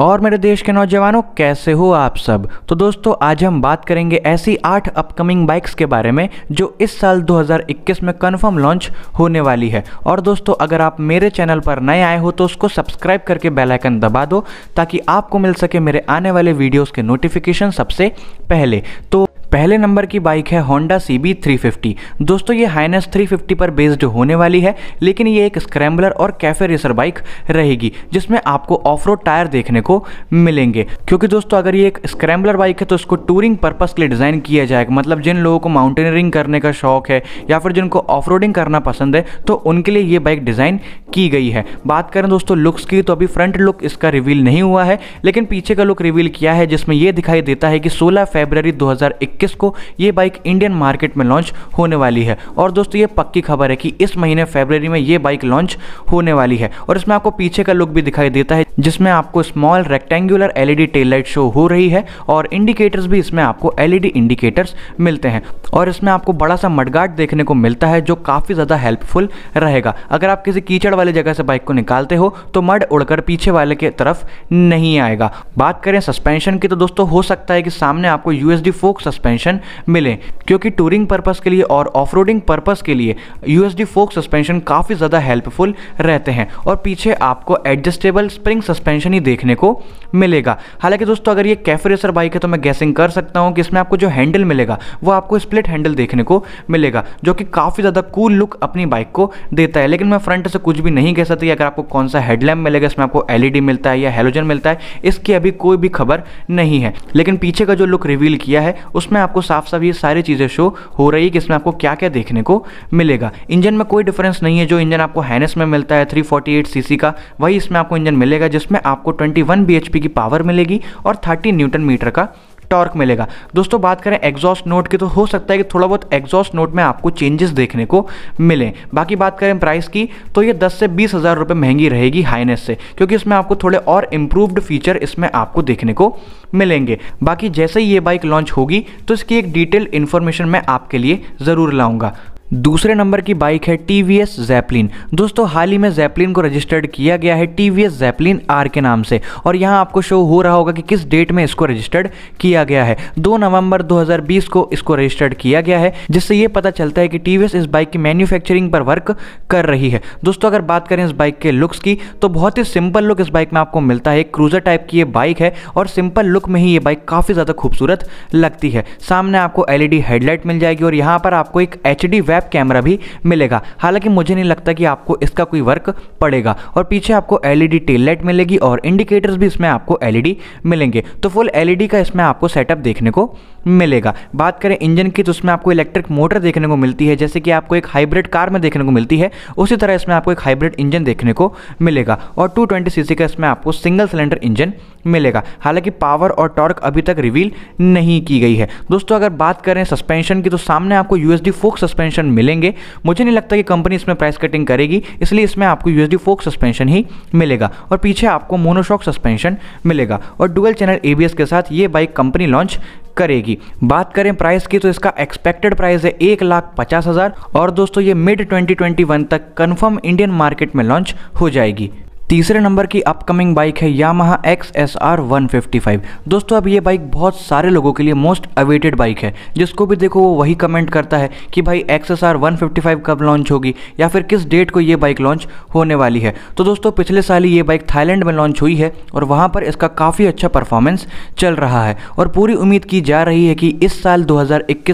और मेरे देश के नौजवानों कैसे हो आप सब तो दोस्तों आज हम बात करेंगे ऐसी आठ अपकमिंग बाइक्स के बारे में जो इस साल 2021 में कंफर्म लॉन्च होने वाली है और दोस्तों अगर आप मेरे चैनल पर नए आए हो तो उसको सब्सक्राइब करके बेल आइकन दबा दो ताकि आपको मिल सके मेरे आने वाले वीडियोस के नोटिफिकेशन सबसे पहले तो पहले नंबर की बाइक है Honda C B three fifty दोस्तों ये हाइनस थ्री फिफ्टी पर बेस्ड होने वाली है लेकिन ये एक स्क्रैम्बलर और कैफे रेसर बाइक रहेगी जिसमें आपको ऑफ रोड टायर देखने को मिलेंगे क्योंकि दोस्तों अगर ये एक स्क्रैम्बलर बाइक है तो इसको टूरिंग पर्पज़ के लिए डिज़ाइन किया जाएगा मतलब जिन लोगों को माउंटेनियरिंग करने का शौक है या फिर जिनको ऑफ करना पसंद है तो उनके लिए ये बाइक डिज़ाइन की गई है बात करें दोस्तों लुक्स की तो अभी फ्रंट लुक इसका रिवील नहीं हुआ है लेकिन पीछे का लुक रिवील किया है जिसमें यह दिखाई देता है कि 16 फरवरी 2021 2021 को ये बाइक इंडियन मार्केट में लॉन्च होने वाली है और दोस्तों ये पक्की खबर है कि इस महीने फेबररी में ये बाइक लॉन्च होने वाली है और इसमें आपको पीछे का लुक भी दिखाई देता है जिसमें आपको small rectangular LED tail light show हो रही है और इंडिकेटर्स भी इसमें आपको एलईडी इंडिकेटर्स मिलते हैं और इसमें आपको बड़ा सा मडगार्ड देखने को मिलता है जो काफ़ी ज़्यादा हेल्पफुल रहेगा अगर आप किसी कीचड़ वाले जगह से बाइक को निकालते हो तो मड उड़कर पीछे वाले की तरफ नहीं आएगा बात करें सस्पेंशन की तो दोस्तों हो सकता है कि सामने आपको यूएसडी फोक सस्पेंशन सस्पेंशन मिले क्योंकि टूरिंग पर्पज़ के लिए और ऑफ रोडिंग पर्पज़ के लिए यूएसडी फोक सस्पेंशन काफ़ी ज़्यादा हेल्पफुल रहते हैं और पीछे आपको एडजस्टेबल स्प्रिंग सस्पेंशन ही देखने को मिलेगा हालांकि दोस्तों अगर ये कैफे रेसर बाइक है तो मैं गैसिंग कर सकता हूं कि इसमें आपको जो हैंडल मिलेगा वो आपको स्प्लिट हैंडल देखने को मिलेगा जो कि काफ़ी ज़्यादा कूल लुक अपनी बाइक को देता है लेकिन मैं फ्रंट से कुछ भी नहीं कह सकती अगर आपको कौन सा हेडलैम्प मिलेगा इसमें आपको एलईडी मिलता है या हेलोजन मिलता है इसकी अभी कोई भी खबर नहीं है लेकिन पीछे का जो लुक रिवील किया है उसमें इसमें आपको साफ साफ ये सारी चीज़ें शो हो रही है कि इसमें आपको क्या क्या देखने को मिलेगा इंजन में कोई डिफरेंस नहीं है जो इंजन आपको हैनस में मिलता है 348 सीसी का वही इसमें आपको इंजन मिलेगा जिसमें आपको 21 वन की पावर मिलेगी और 30 न्यूटन मीटर का टॉर्क मिलेगा दोस्तों बात करें एग्जॉस्ट नोट की तो हो सकता है कि थोड़ा बहुत एग्जॉस्ट नोट में आपको चेंजेस देखने को मिले बाकी बात करें प्राइस की तो ये दस से बीस हज़ार रुपये महंगी रहेगी हाईनेस से क्योंकि इसमें आपको थोड़े और इम्प्रूवड फीचर इसमें आपको देखने को मिलेंगे बाकी जैसे ही ये बाइक लॉन्च होगी तो इसकी एक डिटेल इन्फॉर्मेशन मैं आपके लिए ज़रूर लाऊंगा दूसरे नंबर की बाइक है टी वी एस जैपलिन दोस्तों हाल ही में जैपलिन को रजिस्टर्ड किया गया है टी वी एस जैपलिन आर के नाम से और यहाँ आपको शो हो रहा होगा कि किस डेट में इसको रजिस्टर्ड किया गया है 2 नवंबर 2020 को इसको रजिस्टर्ड किया गया है जिससे ये पता चलता है कि टी वी एस इस बाइक की मैन्युफैक्चरिंग पर वर्क कर रही है दोस्तों अगर बात करें इस बाइक के लुक्स की तो बहुत ही सिंपल लुक इस बाइक में आपको मिलता है एक क्रूजर टाइप की ये बाइक है और सिंपल लुक में ही ये बाइक काफ़ी ज़्यादा खूबसूरत लगती है सामने आपको एल हेडलाइट मिल जाएगी और यहाँ पर आपको एक H D web trap camera भी मिलेगा हालांकि मुझे नहीं लगता कि आपको इसका कोई वर्क पड़ेगा और पीछे आपको एलईडी टेल लाइट मिलेगी और इंडिकेटर्स भी इसमें आपको एलईडी e मिलेंगे तो फुल एलईडी e का इसमें आपको सेटअप देखने को मिलेगा बात करें इंजन की तो उसमें आपको इलेक्ट्रिक मोटर देखने को मिलती है जैसे कि आपको एक हाइब्रिड कार में देखने को मिलती है उसी तरह इसमें आपको एक हाइब्रिड इंजन देखने को मिलेगा और 220 सीसी का इसमें आपको सिंगल सिलेंडर इंजन मिलेगा हालांकि पावर और टॉर्क अभी तक रिवील नहीं की गई है दोस्तों अगर बात करें सस्पेंशन की तो सामने आपको यूएसडी फोक सस्पेंशन मिलेंगे मुझे नहीं लगता कि कंपनी इसमें प्राइस कटिंग करेगी इसलिए इसमें आपको यूएसडी फोक सस्पेंशन ही मिलेगा और पीछे आपको मोनोशॉक सस्पेंशन मिलेगा और डुअल चैनल ए के साथ ये बाइक कंपनी लॉन्च करेगी बात करें प्राइस की तो इसका एक्सपेक्टेड प्राइस है एक लाख पचास हज़ार और दोस्तों ये मिड 2021 तक कंफर्म इंडियन मार्केट में लॉन्च हो जाएगी तीसरे नंबर की अपकमिंग बाइक है Yamaha X S R one fifty five दोस्तों अब ये बाइक बहुत सारे लोगों के लिए मोस्ट अवेटेड बाइक है जिसको भी देखो वो वही कमेंट करता है कि भाई X S R one fifty five कब लॉन्च होगी या फिर किस डेट को ये बाइक लॉन्च होने वाली है तो दोस्तों पिछले साल ही ये बाइक थाईलैंड में लॉन्च हुई है और वहाँ पर इसका काफ़ी अच्छा परफॉर्मेंस चल रहा है और पूरी उम्मीद की जा रही है कि इस साल दो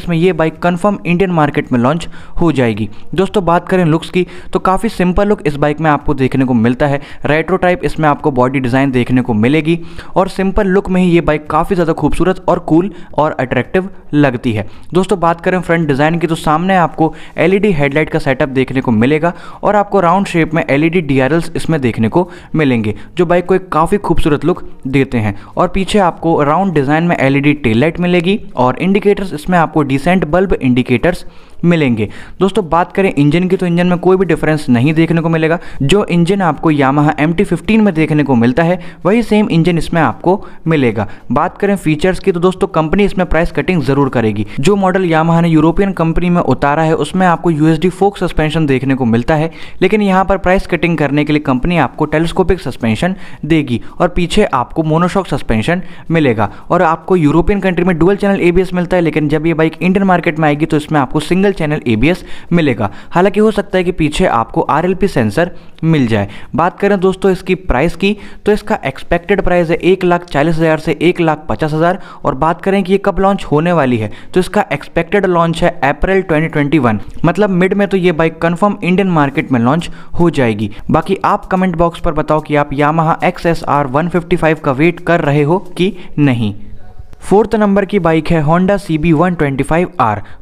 में ये बाइक कन्फर्म इंडियन मार्केट में लॉन्च हो जाएगी दोस्तों बात करें लुक्स की तो काफ़ी सिंपल लुक इस बाइक में आपको देखने को मिलता है रेट्रो टाइप इसमें आपको बॉडी डिज़ाइन देखने को मिलेगी और सिंपल लुक में ही ये बाइक काफ़ी ज़्यादा खूबसूरत और कूल और अट्रैक्टिव लगती है दोस्तों बात करें फ्रंट डिज़ाइन की तो सामने आपको एलईडी हेडलाइट का सेटअप देखने को मिलेगा और आपको राउंड शेप में एलईडी ई इसमें देखने को मिलेंगे जो बाइक को एक काफ़ी खूबसूरत लुक देते हैं और पीछे आपको राउंड डिज़ाइन में एल टेल लाइट मिलेगी और इंडिकेटर्स इसमें आपको डिसेंट बल्ब इंडिकेटर्स मिलेंगे दोस्तों बात करें इंजन की तो इंजन में कोई भी डिफरेंस नहीं देखने को मिलेगा जो इंजन आपको यामा एम टी में देखने को मिलता है वही सेम इंजन इसमें आपको मिलेगा बात करें फीचर्स की तो दोस्तों कंपनी इसमें प्राइस कटिंग जरूर करेगी जो मॉडल यामा ने यूरोपियन कंपनी में उतारा है उसमें आपको यूएसडी फोक सस्पेंशन देखने को मिलता है लेकिन यहाँ पर प्राइस कटिंग करने के लिए कंपनी आपको टेलीस्कोपिक सस्पेंशन देगी और पीछे आपको मोनोशॉक सस्पेंशन मिलेगा और आपको यूरोपियन कंट्री में डुअल चैनल एबीएस मिलता है लेकिन जब ये बाइक इंडियन मार्केट में आएगी तो इसमें आपको सिंगल सिंगल चैनल ए मिलेगा हालांकि हो सकता है कि पीछे आपको आर सेंसर मिल जाए बात करें दोस्तों इसकी प्राइस की तो इसका एक्सपेक्टेड प्राइस है एक लाख चालीस हज़ार से एक लाख पचास हज़ार और बात करें कि ये कब लॉन्च होने वाली है तो इसका एक्सपेक्टेड लॉन्च है अप्रैल 2021 मतलब मिड में तो ये बाइक कंफर्म इंडियन मार्केट में लॉन्च हो जाएगी बाकी आप कमेंट बॉक्स पर बताओ कि आप यामहा एक्स एस का वेट कर रहे हो कि नहीं फोर्थ नंबर की बाइक है होंडा सी बी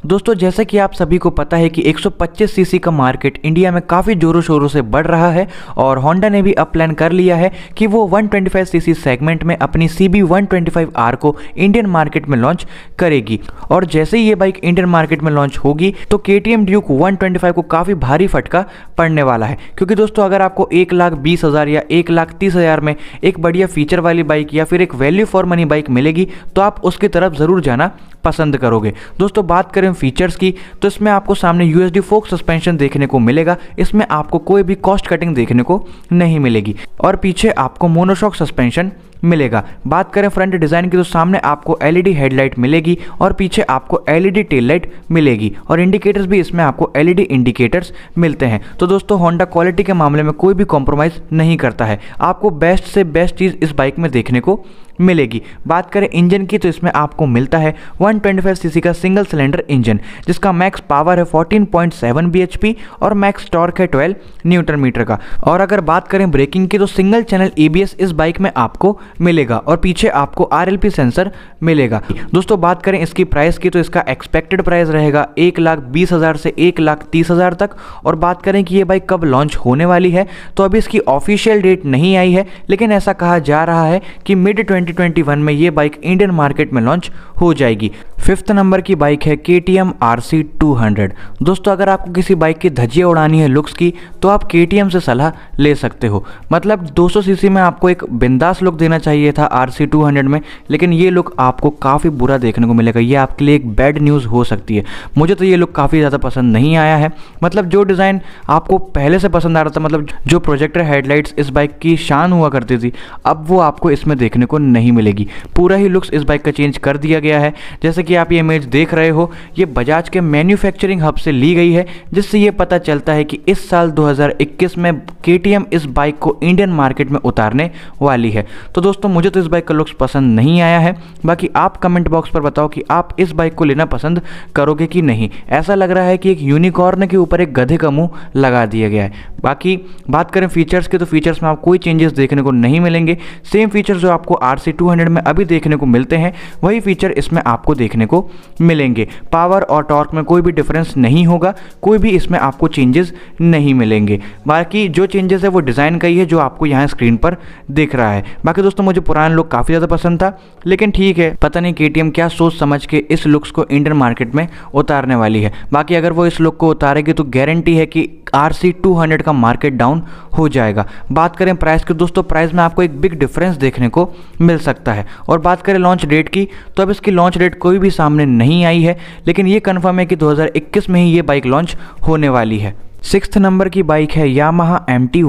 दोस्तों जैसे कि आप सभी को पता है कि 125 सीसी का मार्केट इंडिया में काफ़ी जोरों शोरों से बढ़ रहा है और होंडा ने भी अब प्लान कर लिया है कि वो 125 सीसी सेगमेंट में अपनी सी बी को इंडियन मार्केट में लॉन्च करेगी और जैसे ही ये बाइक इंडियन मार्केट में लॉन्च होगी तो के टी ड्यूक 125 को काफ़ी भारी फटका पड़ने वाला है क्योंकि दोस्तों अगर आपको एक लाख बीस हज़ार या एक लाख तीस हज़ार में एक बढ़िया फीचर वाली बाइक या फिर एक वैल्यू फॉर मनी बाइक मिलेगी तो आप आप उसकी तरफ ज़रूर जाना पसंद करोगे दोस्तों बात करें फीचर्स की तो इसमें आपको सामने यू एस फोक सस्पेंशन देखने को मिलेगा इसमें आपको कोई भी कॉस्ट कटिंग देखने को नहीं मिलेगी और पीछे आपको मोनोशॉक सस्पेंशन मिलेगा बात करें फ्रंट डिज़ाइन की तो सामने आपको एलईडी हेडलाइट e मिलेगी और पीछे आपको एलईडी टेल लाइट मिलेगी और इंडिकेटर्स भी इसमें आपको एलईडी इंडिकेटर्स e मिलते हैं तो दोस्तों होंडा क्वालिटी के मामले में कोई भी कॉम्प्रोमाइज़ नहीं करता है आपको बेस्ट से बेस्ट चीज़ इस बाइक में देखने को मिलेगी बात करें इंजन की तो इसमें आपको मिलता है 125 सीसी का सिंगल सिलेंडर इंजन जिसका मैक्स पावर है 14.7 पॉइंट और मैक्स टॉर्क है 12 न्यूटन मीटर का और अगर बात करें ब्रेकिंग की तो सिंगल चैनल एबीएस e इस बाइक में आपको मिलेगा और पीछे आपको आरएलपी सेंसर मिलेगा दोस्तों बात करें इसकी प्राइस की तो इसका एक्सपेक्टेड प्राइस रहेगा एक लाख बीस हज़ार से एक लाख तीस हज़ार तक और बात करें कि ये बाइक कब लॉन्च होने वाली है तो अभी इसकी ऑफिशियल डेट नहीं आई है लेकिन ऐसा कहा जा रहा है कि मिड ट्वेंटी 2021 में ये बाइक इंडियन मार्केट में लॉन्च हो जाएगी फिफ्थ नंबर की बाइक है K T M R C two hundred दोस्तों अगर आपको किसी बाइक की धजिया उड़ानी है लुक्स की तो आप के टी एम से सलाह ले सकते हो मतलब 200 सीसी में आपको एक बिंदास लुक देना चाहिए था आर सी टू हंड्रेड में लेकिन ये लुक आपको काफ़ी बुरा देखने को मिलेगा ये आपके लिए एक बैड न्यूज़ हो सकती है मुझे तो ये लुक काफ़ी ज़्यादा पसंद नहीं आया है मतलब जो डिज़ाइन आपको पहले से पसंद आ रहा था मतलब जो प्रोजेक्टर हेडलाइट्स इस बाइक की शान हुआ करती थी अब वो आपको इसमें देखने को नहीं मिलेगी पूरा ही लुक्स इस बाइक का चेंज कर दिया गया है जैसे कि आप ये इमेज देख रहे हो ये बजाज के मैन्युफैक्चरिंग हब से ली गई है जिससे ये पता चलता है कि इस साल 2021 में के इस बाइक को इंडियन मार्केट में उतारने वाली है तो दोस्तों मुझे तो इस बाइक का लुक्स पसंद नहीं आया है बाकी आप कमेंट बॉक्स पर बताओ कि आप इस बाइक को लेना पसंद करोगे कि नहीं ऐसा लग रहा है कि एक यूनिकॉर्न के ऊपर एक गधे का मुँह लगा दिया गया है बाकी बात करें फीचर्स के तो फीचर्स में आप कोई चेंजेस देखने को नहीं मिलेंगे सेम फीचर्स जो आपको आर सी में अभी देखने को मिलते हैं वही फीचर इसमें आपको देखने देखने को मिलेंगे पावर और टॉर्क में कोई भी डिफरेंस नहीं होगा कोई भी इसमें आपको चेंजेस नहीं मिलेंगे बाकी जो चेंजेस है वो डिज़ाइन का ही है जो आपको यहाँ स्क्रीन पर दिख रहा है बाकी दोस्तों मुझे पुराने लुक काफ़ी ज़्यादा पसंद था लेकिन ठीक है पता नहीं के क्या सोच समझ के इस लुक्स को इंडियन मार्केट में उतारने वाली है बाकी अगर वो इस लुक को उतारेगी तो गारंटी है कि आर सी टू हंड्रेड का मार्केट डाउन हो जाएगा बात करें प्राइस की दोस्तों प्राइस में आपको एक बिग डिफरेंस देखने को मिल सकता है और बात करें लॉन्च डेट की तो अब इसकी लॉन्च डेट कोई भी भी सामने नहीं आई है लेकिन ये कन्फर्म है कि 2021 में ही ये बाइक लॉन्च होने वाली है सिक्स नंबर की बाइक है यामाहा एम टी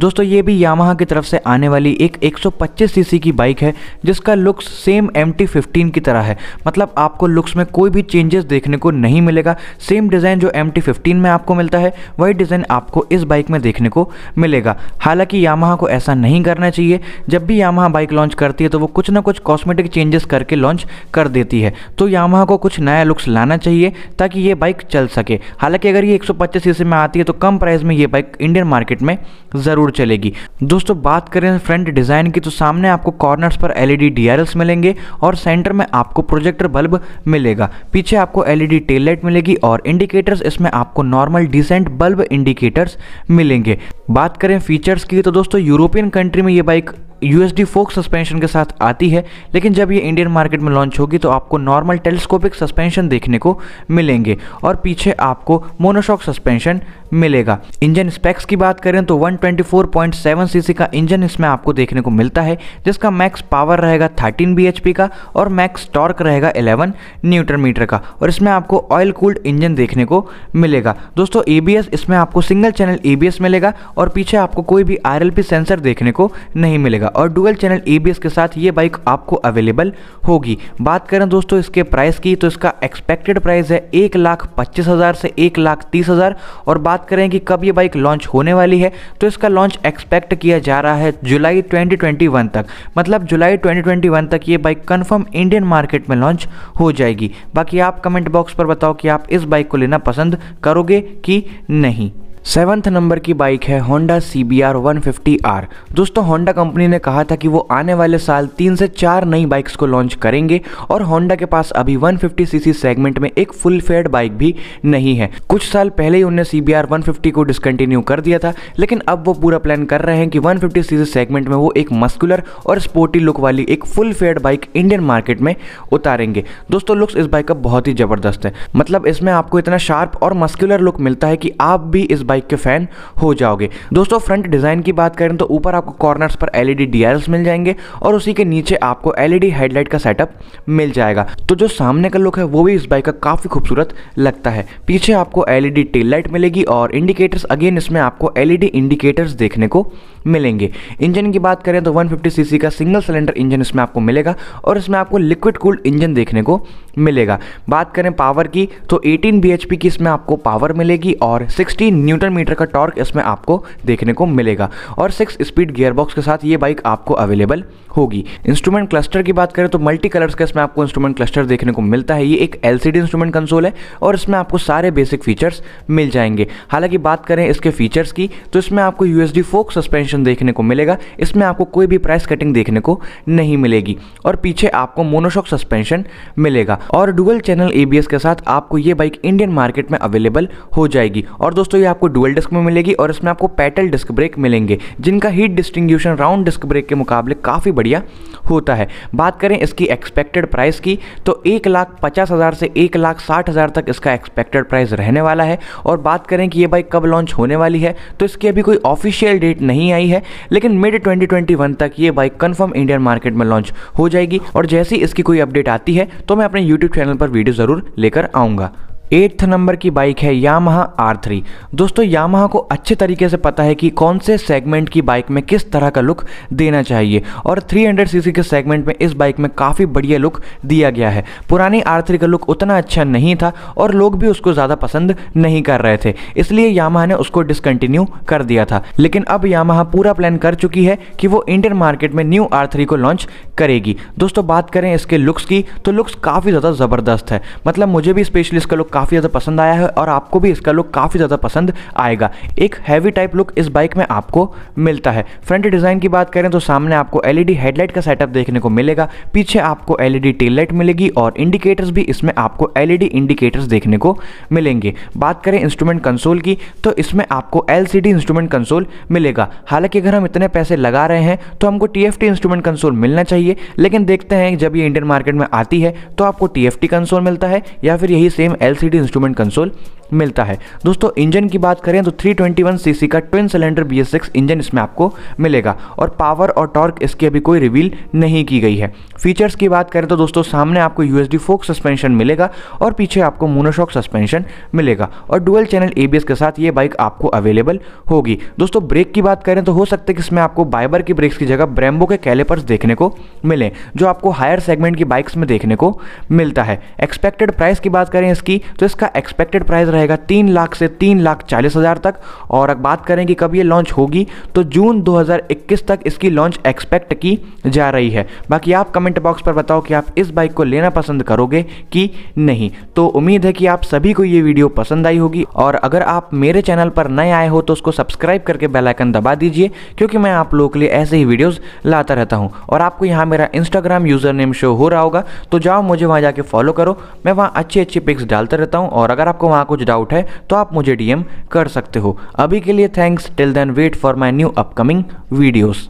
दोस्तों ये भी यामाहा की तरफ से आने वाली एक 125 सीसी की बाइक है जिसका लुक्स सेम एम टी की तरह है मतलब आपको लुक्स में कोई भी चेंजेस देखने को नहीं मिलेगा सेम डिज़ाइन जो एम टी में आपको मिलता है वही डिज़ाइन आपको इस बाइक में देखने को मिलेगा हालांकि यामाहा को ऐसा नहीं करना चाहिए जब भी यामाहा बाइक लॉन्च करती है तो वो कुछ ना कुछ कॉस्मेटिक चेंजेस करके लॉन्च कर देती है तो यामाहा को कुछ नया लुक्स लाना चाहिए ताकि ये बाइक चल सके हालांकि अगर ये एक सीरीज में आती है तो कम प्राइस में ये बाइक इंडियन मार्केट में ज़रूर चलेगी दोस्तों बात करें फ्रंट डिज़ाइन की तो सामने आपको कॉर्नर्स पर एलईडी डीआरएल्स मिलेंगे और सेंटर में आपको प्रोजेक्टर बल्ब मिलेगा पीछे आपको एलईडी टेल लाइट मिलेगी और इंडिकेटर्स इसमें आपको नॉर्मल डिसेंट बल्ब इंडिकेटर्स मिलेंगे बात करें फीचर्स की तो दोस्तों यूरोपियन कंट्री में ये बाइक यूएसडी फोक सस्पेंशन के साथ आती है लेकिन जब ये इंडियन मार्केट में लॉन्च होगी तो आपको नॉर्मल टेलीस्कोपिक सस्पेंशन देखने को मिलेंगे और पीछे आपको मोनोशॉक सस्पेंशन सस्पेंशन मिलेगा इंजन स्पेक्स की बात करें तो 124.7 सीसी का इंजन इसमें आपको देखने को मिलता है जिसका मैक्स पावर रहेगा 13 बीएचपी का और मैक्स टॉर्क रहेगा 11 न्यूटन मीटर का और इसमें आपको ऑयल कूल्ड इंजन देखने को मिलेगा दोस्तों एबीएस इसमें आपको सिंगल चैनल ए मिलेगा और पीछे आपको कोई भी आर सेंसर देखने को नहीं मिलेगा और डुअल चैनल ए के साथ ये बाइक आपको अवेलेबल होगी बात करें दोस्तों इसके प्राइस की तो इसका एक्सपेक्टेड प्राइस है एक लाख पच्चीस हज़ार से एक लाख तीस हज़ार और बात करें कि कब ये बाइक लॉन्च होने वाली है तो इसका लॉन्च एक्सपेक्ट किया जा रहा है जुलाई 2021 तक मतलब जुलाई 2021 तक ये बाइक कंफर्म इंडियन मार्केट में लॉन्च हो जाएगी बाकी आप कमेंट बॉक्स पर बताओ कि आप इस बाइक को लेना पसंद करोगे कि नहीं सेवन्थ नंबर की बाइक है Honda C B R one fifty R दोस्तों होंडा कंपनी ने कहा था कि वो आने वाले साल तीन से चार नई बाइक्स को लॉन्च करेंगे और होंडा के पास अभी 150 सीसी सेगमेंट में एक फुल फेयर बाइक भी नहीं है कुछ साल पहले ही उन्हें C B R one fifty को डिसकंटिन्यू कर दिया था लेकिन अब वो पूरा प्लान कर रहे हैं कि वन फिफ्टी सीसी सेगमेंट में वो एक मस्कुलर और स्पोर्टी लुक वाली एक full fair bike Indian market में उतारेंगे दोस्तों लुक्स इस बाइक का बहुत ही ज़बरदस्त है मतलब इसमें आपको इतना शार्प और मस्कुलर लुक मिलता है कि आप भी इस बाइक बाइक के फ़ैन हो जाओगे दोस्तों फ्रंट डिज़ाइन की बात करें तो ऊपर आपको कॉर्नर्स पर एलईडी डीआरएस मिल जाएंगे और उसी के नीचे आपको एलईडी हेडलाइट का सेटअप मिल जाएगा तो जो सामने का लुक है वो भी इस बाइक का काफ़ी खूबसूरत लगता है पीछे आपको एलईडी टेल लाइट मिलेगी और इंडिकेटर्स अगेन इसमें आपको एलईडी इंडिकेटर्स देखने को मिलेंगे इंजन की बात करें तो 150 सीसी का सिंगल सिलेंडर इंजन इसमें आपको मिलेगा और इसमें आपको लिक्विड कूल्ड इंजन देखने को मिलेगा बात करें पावर की तो 18 bhp की इसमें आपको पावर मिलेगी और 60 न्यूटन न्यूटन मीटर का टॉर्क इसमें आपको देखने को मिलेगा और सिक्स स्पीड गियरबॉक्स के साथ ये बाइक आपको अवेलेबल होगी इंस्ट्रूमेंट क्लस्टर की बात करें तो मल्टी कलर्स का इसमें आपको इंस्ट्रूमेंट क्लस्टर देखने को मिलता है ये एक एल इंस्ट्रूमेंट कंसोल है और इसमें आपको सारे बेसिक फीचर्स मिल जाएंगे हालांकि बात करें इसके फीचर्स की तो इसमें आपको यू फोक सस्पेंशन देखने को मिलेगा इसमें आपको कोई भी प्राइस कटिंग देखने को नहीं मिलेगी और पीछे आपको मोनोशॉक सस्पेंशन मिलेगा और डुअल चैनल एबीएस के साथ आपको ये बाइक इंडियन मार्केट में अवेलेबल हो जाएगी और दोस्तों ये आपको डुअल डिस्क में मिलेगी और इसमें आपको पैटल डिस्क ब्रेक मिलेंगे जिनका हीट डिस्टिंग्यूशन राउंड डिस्क ब्रेक के मुकाबले काफ़ी बढ़िया होता है बात करें इसकी एक्सपेक्टेड प्राइस की तो एक लाख पचास हज़ार से एक लाख साठ हज़ार तक इसका एक्सपेक्टेड प्राइस रहने वाला है और बात करें कि ये बाइक कब लॉन्च होने वाली है तो इसकी अभी कोई ऑफिशियल डेट नहीं आई है लेकिन मिड 2021 तक ये बाइक कन्फर्म इंडियन मार्केट में लॉन्च हो जाएगी और जैसे ही इसकी कोई अपडेट आती है तो मैं अपने यूट्यूब चैनल पर वीडियो ज़रूर लेकर आऊँगा एट्थ नंबर की बाइक है यामहा आर थ्री दोस्तों यामहा को अच्छे तरीके से पता है कि कौन से सेगमेंट की बाइक में किस तरह का लुक देना चाहिए और 300 सीसी के सेगमेंट में इस बाइक में काफ़ी बढ़िया लुक दिया गया है पुरानी आर थ्री का लुक उतना अच्छा नहीं था और लोग भी उसको ज़्यादा पसंद नहीं कर रहे थे इसलिए यामहा ने उसको डिसकंटिन्यू कर दिया था लेकिन अब यामहा पूरा प्लान कर चुकी है कि वो इंडियन मार्केट में न्यू आर थ्री को लॉन्च करेगी दोस्तों बात करें इसके लुक्स की तो लुक्स काफ़ी ज़्यादा ज़बरदस्त है मतलब मुझे भी स्पेशली इसका लुक काफ़ी ज़्यादा पसंद आया है और आपको भी इसका लुक काफ़ी ज़्यादा पसंद आएगा एक हैवी टाइप लुक इस बाइक में आपको मिलता है फ्रंट डिज़ाइन की बात करें तो सामने आपको एलईडी हेडलाइट का सेटअप देखने को मिलेगा पीछे आपको एलईडी टेल लाइट मिलेगी और इंडिकेटर्स भी इसमें आपको एल इंडिकेटर्स देखने को मिलेंगे बात करें इंस्ट्रूमेंट कंसोल की तो इसमें आपको एल इंस्ट्रूमेंट कंसोल मिलेगा हालांकि अगर हम इतने पैसे लगा रहे हैं तो हमको टी इंस्ट्रूमेंट कंसोल मिलना चाहिए लेकिन देखते हैं जब ये इंडियन मार्केट में आती है तो आपको टी कंसोल मिलता है या फिर यही same L three instrument console मिलता है दोस्तों इंजन की बात करें तो 321 सीसी का ट्विन सिलेंडर BS6 इंजन इसमें आपको मिलेगा और पावर और टॉर्क इसकी अभी कोई रिवील नहीं की गई है फीचर्स की बात करें तो दोस्तों सामने आपको यू एस फोक सस्पेंशन मिलेगा और पीछे आपको मोनोशॉक सस्पेंशन मिलेगा और डुअल चैनल ए के साथ ये बाइक आपको अवेलेबल होगी दोस्तों ब्रेक की बात करें तो हो सकता है कि इसमें आपको बाइबर की ब्रेक्स की जगह ब्रेम्बो के कैलेपर्स देखने को मिलें जो आपको हायर सेगमेंट की बाइक्स में देखने को मिलता है एक्सपेक्टेड प्राइस की बात करें इसकी तो इसका एक्सपेक्टेड प्राइस रहेगा तीन लाख से तीन लाख चालीस हज़ार तक और अब बात करें कि कब ये लॉन्च होगी तो जून 2021 तक इसकी लॉन्च एक्सपेक्ट की जा रही है बाकी आप कमेंट कमेंट बॉक्स पर बताओ कि आप इस बाइक को लेना पसंद करोगे कि नहीं तो उम्मीद है कि आप सभी को ये वीडियो पसंद आई होगी और अगर आप मेरे चैनल पर नए आए हो तो उसको सब्सक्राइब करके बेलाइकन दबा दीजिए क्योंकि मैं आप लोगों के लिए ऐसे ही वीडियोज़ लाता रहता हूँ और आपको यहाँ मेरा इंस्टाग्राम यूज़र नेम शो हो रहा होगा तो जाओ मुझे वहाँ जाके फॉलो करो मैं वहाँ अच्छी अच्छी पिक्स डालता रहता हूँ और अगर आपको वहाँ कुछ डाउट है तो आप मुझे डीएम कर सकते हो अभी के लिए thanks till then wait for my new upcoming videos